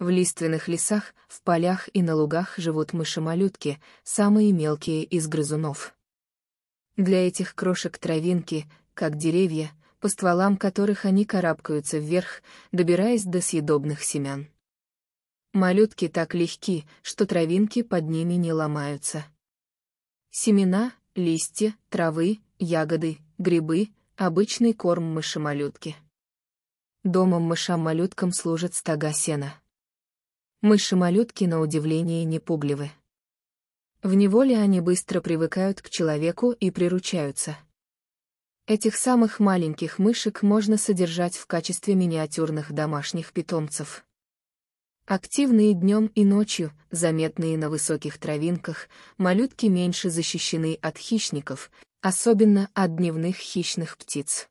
В лиственных лесах, в полях и на лугах живут мыши-малютки, самые мелкие из грызунов. Для этих крошек травинки, как деревья, по стволам которых они карабкаются вверх, добираясь до съедобных семян. Малютки так легки, что травинки под ними не ломаются. Семена, листья, травы, ягоды, грибы — обычный корм мыши-малютки. Домом мышам-малюткам служат стога сена. Мыши-малютки на удивление не пугливы. В неволе они быстро привыкают к человеку и приручаются. Этих самых маленьких мышек можно содержать в качестве миниатюрных домашних питомцев. Активные днем и ночью, заметные на высоких травинках, малютки меньше защищены от хищников, особенно от дневных хищных птиц.